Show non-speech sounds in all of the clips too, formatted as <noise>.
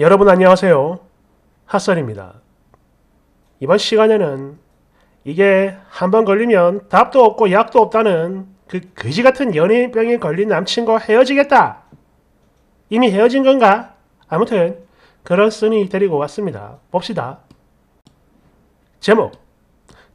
여러분 안녕하세요. 핫설입니다. 이번 시간에는 이게 한번 걸리면 답도 없고 약도 없다는 그 거지 같은 연예인병에 걸린 남친과 헤어지겠다. 이미 헤어진 건가? 아무튼 그런 쓴이 데리고 왔습니다. 봅시다. 제목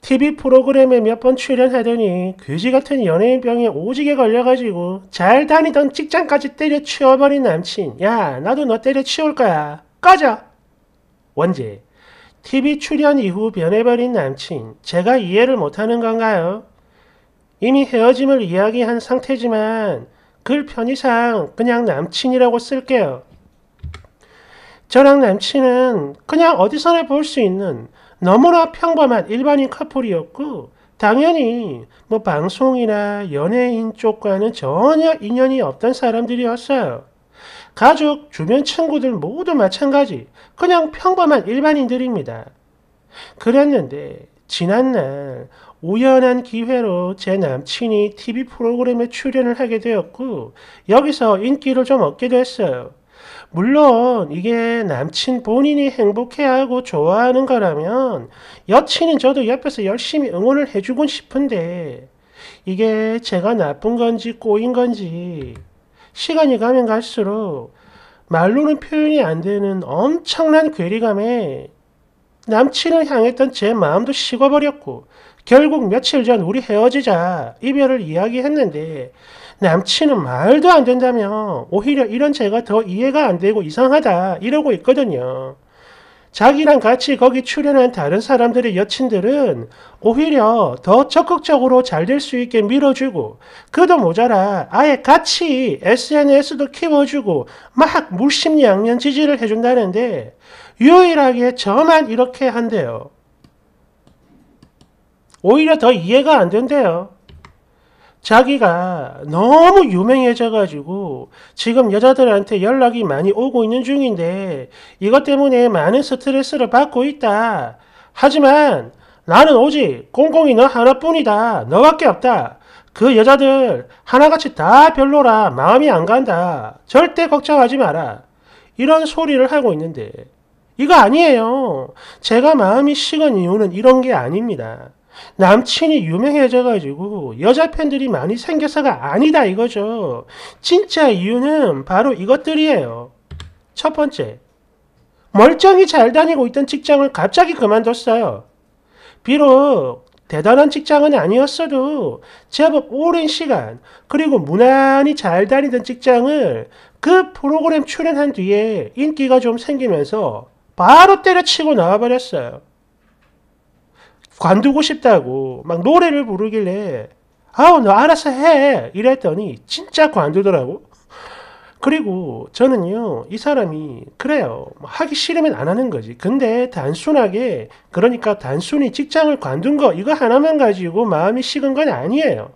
TV 프로그램에 몇 번 출연하더니 그지 같은 연예인병에 오지게 걸려가지고 잘 다니던 직장까지 때려치워버린 남친. 야, 나도 너 때려치울 거야. 꺼져! 원제. TV 출연 이후 변해버린 남친. 제가 이해를 못하는 건가요? 이미 헤어짐을 이야기한 상태지만 글 편의상 그냥 남친이라고 쓸게요. 저랑 남친은 그냥 어디서나 볼 수 있는 너무나 평범한 일반인 커플이었고 당연히 뭐 방송이나 연예인 쪽과는 전혀 인연이 없던 사람들이었어요. 가족, 주변 친구들 모두 마찬가지 그냥 평범한 일반인들입니다. 그랬는데 지난날 우연한 기회로 제 남친이 TV 프로그램에 출연을 하게 되었고 여기서 인기를 좀 얻게 됐어요. 물론 이게 남친 본인이 행복해하고 좋아하는 거라면 여친은 저도 옆에서 열심히 응원을 해주곤 싶은데 이게 제가 나쁜 건지 꼬인 건지 시간이 가면 갈수록 말로는 표현이 안 되는 엄청난 괴리감에 남친을 향했던 제 마음도 식어버렸고 결국 며칠 전 우리 헤어지자 이별을 이야기했는데 남친은 말도 안 된다며 오히려 이런 제가 더 이해가 안 되고 이상하다 이러고 있거든요. 자기랑 같이 거기 출연한 다른 사람들의 여친들은 오히려 더 적극적으로 잘 될 수 있게 밀어주고 그도 모자라 아예 같이 SNS도 키워주고 막 물심양면 지지를 해준다는데 유일하게 저만 이렇게 한대요. 오히려 더 이해가 안 된대요. 자기가 너무 유명해져가지고 지금 여자들한테 연락이 많이 오고 있는 중인데 이것 때문에 많은 스트레스를 받고 있다. 하지만 나는 오직 꽁꽁이 너 하나뿐이다. 너밖에 없다. 그 여자들 하나같이 다 별로라 마음이 안 간다. 절대 걱정하지 마라. 이런 소리를 하고 있는데 이거 아니에요. 제가 마음이 식은 이유는 이런 게 아닙니다. 남친이 유명해져가지고 여자 팬들이 많이 생겨서가 아니다 이거죠. 진짜 이유는 바로 이것들이에요. 첫 번째, 멀쩡히 잘 다니고 있던 직장을 갑자기 그만뒀어요. 비록 대단한 직장은 아니었어도 제법 오랜 시간 그리고 무난히 잘 다니던 직장을 그 프로그램 출연한 뒤에 인기가 좀 생기면서 바로 때려치고 나와버렸어요. 관두고 싶다고 막 노래를 부르길래 아우 너 알아서 해 이랬더니 진짜 관두더라고. 그리고 저는요, 이 사람이, 그래요. 뭐 하기 싫으면 안 하는 거지. 근데 단순하게, 그러니까 단순히 직장을 관둔 거, 이거 하나만 가지고 마음이 식은 건 아니에요.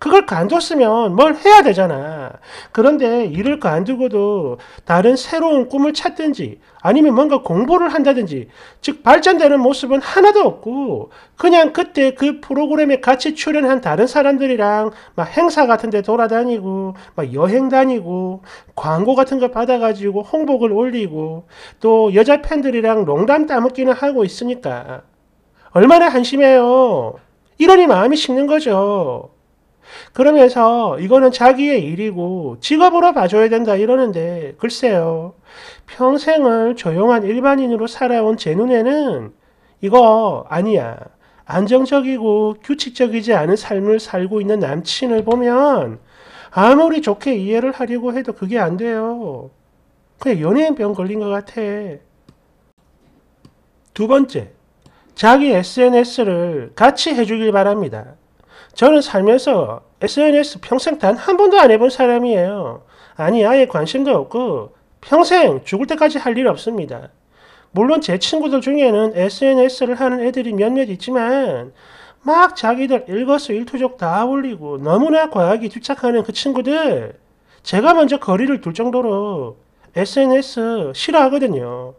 그걸 간줬으면 뭘 해야 되잖아. 그런데 일을 간두고도 다른 새로운 꿈을 찾든지 아니면 뭔가 공부를 한다든지 즉 발전되는 모습은 하나도 없고 그냥 그때 그 프로그램에 같이 출연한 다른 사람들이랑 막 행사 같은 데 돌아다니고 막 여행 다니고 광고 같은 거 받아가지고 홍보글 올리고 또 여자 팬들이랑 농담 따먹기는 하고 있으니까 얼마나 한심해요. 이러니 마음이 식는 거죠. 그러면서 이거는 자기의 일이고 직업으로 봐줘야 된다 이러는데 글쎄요. 평생을 조용한 일반인으로 살아온 제 눈에는 이거 아니야. 안정적이고 규칙적이지 않은 삶을 살고 있는 남친을 보면 아무리 좋게 이해를 하려고 해도 그게 안 돼요. 그냥 연예인병 걸린 것 같아. 두 번째, 자기 SNS를 같이 해주길 바랍니다. 저는 살면서 SNS 평생 단 한 번도 안 해본 사람이에요. 아니, 아예 관심도 없고, 평생 죽을 때까지 할 일 없습니다. 물론 제 친구들 중에는 SNS를 하는 애들이 몇몇 있지만, 막 자기들 일거수 일투족 다 올리고 너무나 과하게 집착하는 그 친구들, 제가 먼저 거리를 둘 정도로 SNS 싫어하거든요.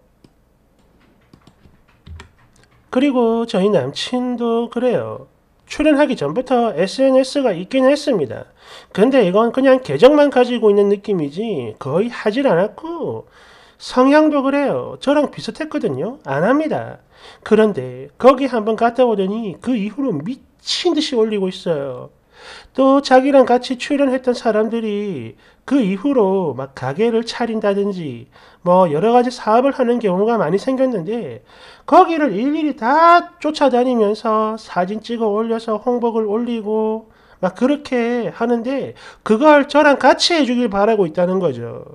그리고 저희 남친도 그래요. 출연하기 전부터 SNS가 있긴 했습니다. 근데 이건 그냥 계정만 가지고 있는 느낌이지 거의 하질 않았고 성향도 그래요. 저랑 비슷했거든요. 안 합니다. 그런데 거기 한번 갔다 오더니 그 이후로 미친 듯이 올리고 있어요. 또 자기랑 같이 출연했던 사람들이 그 이후로 막 가게를 차린다든지 뭐 여러 가지 사업을 하는 경우가 많이 생겼는데 거기를 일일이 다 쫓아다니면서 사진 찍어 올려서 홍보글 올리고 막 그렇게 하는데 그걸 저랑 같이 해주길 바라고 있다는 거죠.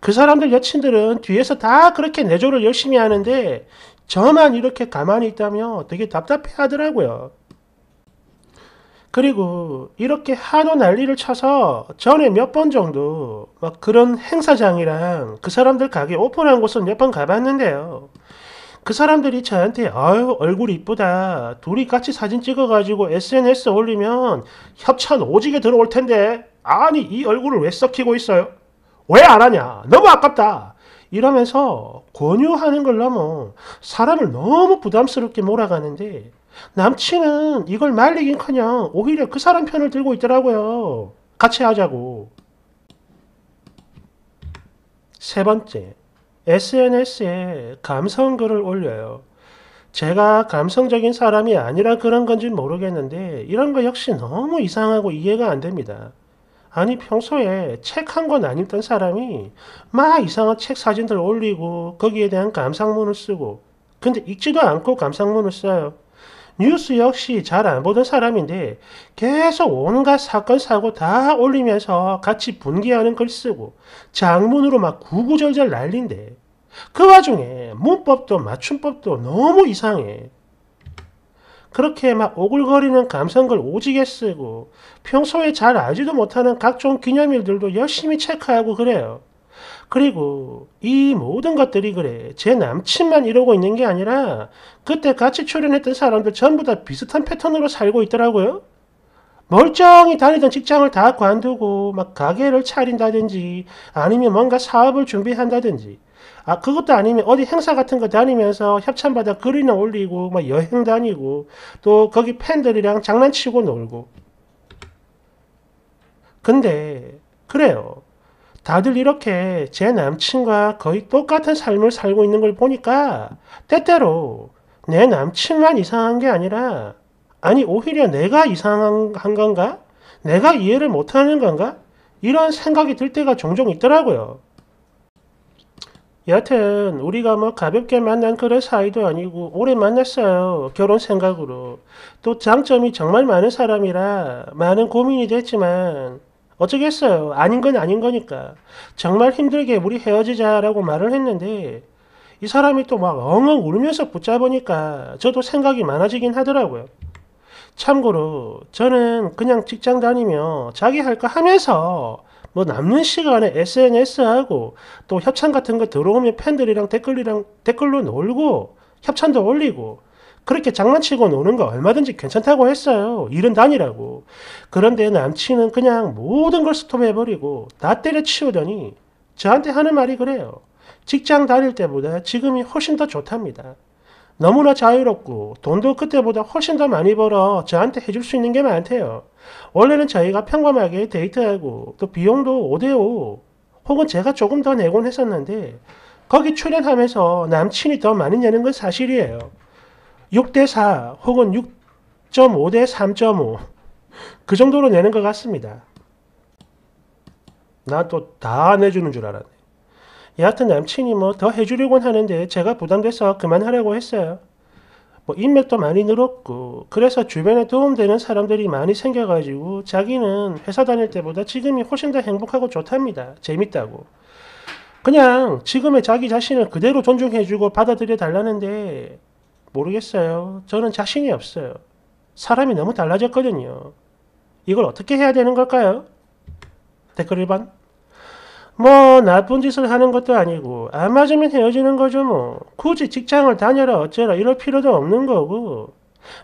그 사람들 여친들은 뒤에서 다 그렇게 내조를 열심히 하는데 저만 이렇게 가만히 있다며 되게 답답해 하더라고요. 그리고 이렇게 하도 난리를 쳐서 전에 몇 번 정도 막 그런 행사장이랑 그 사람들 가게 오픈한 곳은 몇 번 가봤는데요. 그 사람들이 저한테 아유 얼굴 이쁘다 둘이 같이 사진 찍어가지고 SNS 올리면 협찬 오지게 들어올 텐데 아니 이 얼굴을 왜 썩히고 있어요? 왜 안 하냐? 너무 아깝다. 이러면서 권유하는 걸 넘어 뭐 사람을 너무 부담스럽게 몰아가는데 남친은 이걸 말리긴커녕 오히려 그 사람 편을 들고 있더라고요. 같이 하자고. 세 번째, SNS에 감성 글을 올려요. 제가 감성적인 사람이 아니라 그런 건지 모르겠는데 이런 거 역시 너무 이상하고 이해가 안 됩니다. 아니 평소에 책 한 권 안 읽던 사람이 막 이상한 책 사진들 올리고 거기에 대한 감상문을 쓰고 근데 읽지도 않고 감상문을 써요. 뉴스 역시 잘 안 보던 사람인데 계속 온갖 사건 사고 다 올리면서 같이 분개하는 글 쓰고 장문으로 막 구구절절 난린데 그 와중에 문법도 맞춤법도 너무 이상해. 그렇게 막 오글거리는 감성글 오지게 쓰고 평소에 잘 알지도 못하는 각종 기념일들도 열심히 체크하고 그래요. 그리고 이 모든 것들이 그래 제 남친만 이러고 있는 게 아니라 그때 같이 출연했던 사람들 전부 다 비슷한 패턴으로 살고 있더라고요. 멀쩡히 다니던 직장을 다 관두고 막 가게를 차린다든지 아니면 뭔가 사업을 준비한다든지 아 그것도 아니면 어디 행사 같은 거 다니면서 협찬받아 글이나 올리고 막 여행 다니고 또 거기 팬들이랑 장난치고 놀고 근데 그래요 다들 이렇게 제 남친과 거의 똑같은 삶을 살고 있는 걸 보니까 때때로 내 남친만 이상한 게 아니라 아니 오히려 내가 이상한 건가? 내가 이해를 못하는 건가? 이런 생각이 들 때가 종종 있더라고요. 여하튼 우리가 뭐 가볍게 만난 그런 사이도 아니고 오래 만났어요. 결혼 생각으로. 또 장점이 정말 많은 사람이라 많은 고민이 됐지만 어쩌겠어요. 아닌 건 아닌 거니까. 정말 힘들게 우리 헤어지자라고 말을 했는데 이 사람이 또 막 엉엉 울면서 붙잡으니까 저도 생각이 많아지긴 하더라고요. 참고로 저는 그냥 직장 다니며 자기 할 거 하면서 뭐 남는 시간에 SNS하고 또 협찬 같은 거 들어오면 팬들이랑 댓글이랑 댓글로 놀고 협찬도 올리고 그렇게 장난치고 노는 거 얼마든지 괜찮다고 했어요. 일은 다니라고. 그런데 남친은 그냥 모든 걸 스톱해버리고 나 때려치우더니 저한테 하는 말이 그래요. 직장 다닐 때보다 지금이 훨씬 더 좋답니다. 너무나 자유롭고 돈도 그때보다 훨씬 더 많이 벌어 저한테 해줄 수 있는 게 많대요. 원래는 저희가 평범하게 데이트하고 또 비용도 5대5 혹은 제가 조금 더 내곤 했었는데 거기 출연하면서 남친이 더 많이 내는 건 사실이에요. 6대 4 혹은 6.5대3.5 그 정도로 내는 것 같습니다. 나 또 다 내주는 줄 알았네. 여하튼 남친이 뭐 더 해주려고 하는데 제가 부담돼서 그만하려고 했어요. 뭐 인맥도 많이 늘었고 그래서 주변에 도움되는 사람들이 많이 생겨가지고 자기는 회사 다닐 때보다 지금이 훨씬 더 행복하고 좋답니다. 재밌다고. 그냥 지금의 자기 자신을 그대로 존중해주고 받아들여 달라는데 모르겠어요. 저는 자신이 없어요. 사람이 너무 달라졌거든요. 이걸 어떻게 해야 되는 걸까요? 댓글 1번. 뭐 나쁜 짓을 하는 것도 아니고 안 맞으면 헤어지는 거죠 뭐. 굳이 직장을 다녀라 어째라 이럴 필요도 없는 거고.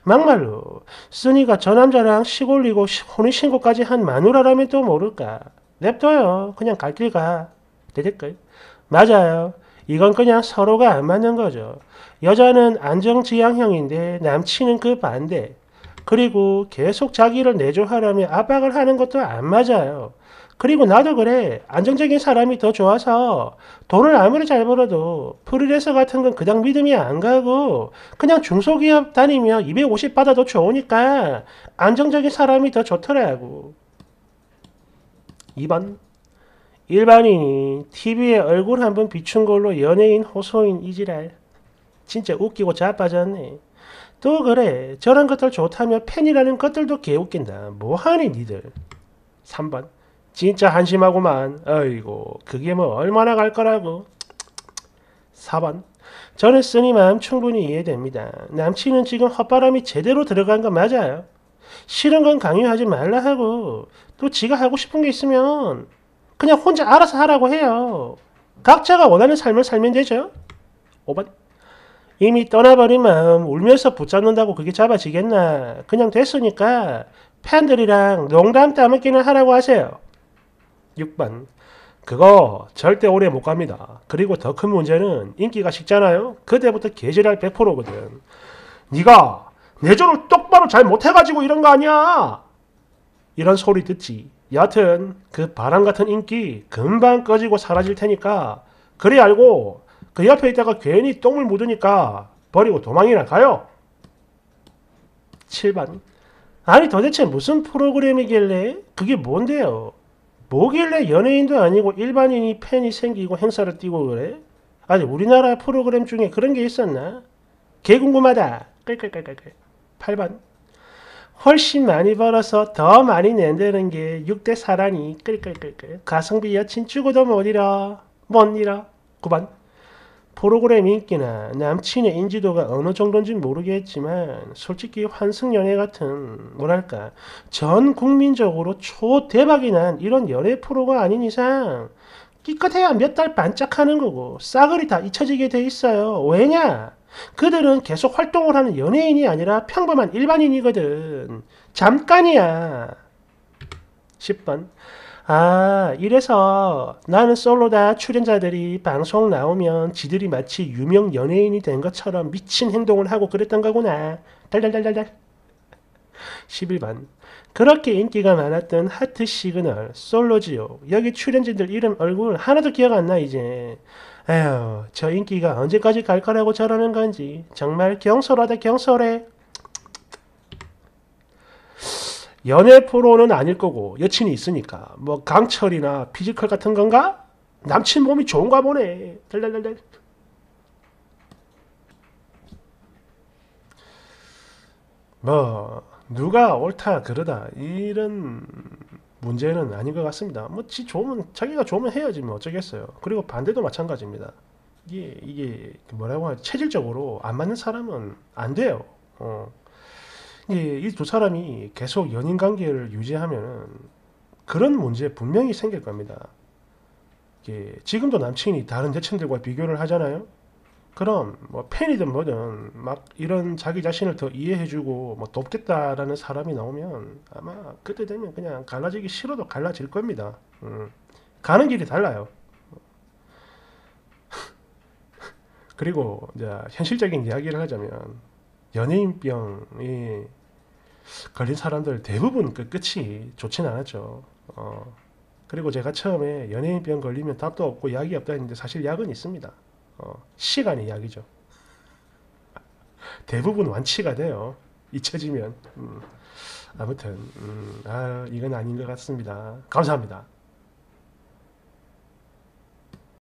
막말로 쓰니가 저 남자랑 시골리고 혼인신고까지 한 마누라라면 또 모를까. 냅둬요. 그냥 갈 길 가. 대댓글. 맞아요. 이건 그냥 서로가 안 맞는 거죠. 여자는 안정지향형인데 남친은 그 반대. 그리고 계속 자기를 내조하라며 압박을 하는 것도 안 맞아요. 그리고 나도 그래. 안정적인 사람이 더 좋아서 돈을 아무리 잘 벌어도 프리랜서 같은 건 그닥 믿음이 안 가고 그냥 중소기업 다니며 250 받아도 좋으니까 안정적인 사람이 더 좋더라고. 2번 일반인이 TV에 얼굴 한 번 비춘 걸로 연예인 호소인 이지랄. 진짜 웃기고 자빠졌네. 또 그래. 저런 것들 좋다며 팬이라는 것들도 개웃긴다. 뭐하니 니들. 3번. 진짜 한심하고만 어이고 그게 뭐 얼마나 갈 거라고. 4번. 저는 쓰니 마음 충분히 이해됩니다. 남친은 지금 헛바람이 제대로 들어간 거 맞아요. 싫은 건 강요하지 말라 하고 또 지가 하고 싶은 게 있으면 그냥 혼자 알아서 하라고 해요. 각자가 원하는 삶을 살면 되죠. 오바 이미 떠나버린 마음 울면서 붙잡는다고 그게 잡아지겠나. 그냥 됐으니까 팬들이랑 농담 따먹기는 하라고 하세요. 6번 그거 절대 오래 못 갑니다. 그리고 더 큰 문제는 인기가 식잖아요. 그때부터 개질할 100%거든. 네가 내조를 똑바로 잘 못해가지고 이런 거 아니야. 이런 소리 듣지. 여하튼 그 바람 같은 인기 금방 꺼지고 사라질 테니까 그리 알고 그 옆에 있다가 괜히 똥을 묻으니까 버리고 도망이나 가요. 7번 아니 도대체 무슨 프로그램이길래 그게 뭔데요? 뭐길래 연예인도 아니고 일반인이 팬이 생기고 행사를 뛰고 그래? 아니 우리나라 프로그램 중에 그런 게 있었나? 개 궁금하다. 8번 훨씬 많이 벌어서 더 많이 낸다는 게 6대 사라니 끌끌끌끌 가성비 여친 죽어도 못 잃어 못 잃어 9번 프로그램 인기나 남친의 인지도가 어느 정도인지 모르겠지만 솔직히 환승연애 같은 뭐랄까 전 국민적으로 초대박이 난 이런 연애 프로가 아닌 이상 기껏해야 몇 달 반짝하는 거고 싸그리 다 잊혀지게 돼 있어요 왜냐 그들은 계속 활동을 하는 연예인이 아니라 평범한 일반인이거든. 잠깐이야. 10번. 아, 이래서 나는 솔로다 출연자들이 방송 나오면 지들이 마치 유명 연예인이 된 것처럼 미친 행동을 하고 그랬던 거구나. 달달달달달. 11번. 그렇게 인기가 많았던 하트 시그널, 솔로지오. 여기 출연진들 이름, 얼굴 하나도 기억 안 나, 이제. 에휴, 저 인기가 언제까지 갈 거라고 저러는 건지 정말 경솔하다 경솔해. 연애 프로는 아닐 거고 여친이 있으니까 뭐 강철이나 피지컬 같은 건가? 남친 몸이 좋은가 보네. 덜덜덜덜. 뭐 누가 옳다 그러다 이런 문제는 아닌 것 같습니다. 뭐, 지 좋으면, 자기가 좋으면 해야지 뭐 어쩌겠어요. 그리고 반대도 마찬가지입니다. 이게, 이게, 뭐라고 하지? 체질적으로 안 맞는 사람은 안 돼요. 어. 예, 이두 사람이 계속 연인 관계를 유지하면은 그런 문제 분명히 생길 겁니다. 예, 지금도 남친이 다른 여친들과 비교를 하잖아요. 그럼 뭐 팬이든 뭐든 막 이런 자기 자신을 더 이해해주고 뭐 돕겠다라는 사람이 나오면 아마 그때 되면 그냥 갈라지기 싫어도 갈라질 겁니다. 음. 가는 길이 달라요. <laughs> 그리고 이제 현실적인 이야기를 하자면 연예인병이 걸린 사람들 대부분 그 끝이 좋진 않았죠. 어. 그리고 제가 처음에 연예인병 걸리면 답도 없고 약이 없다 했는데 사실 약은 있습니다. 어, 시간의 약이죠. 대부분 완치가 돼요. 잊혀지면. 음, 아무튼 음, 아, 이건 아닌 것 같습니다. 감사합니다.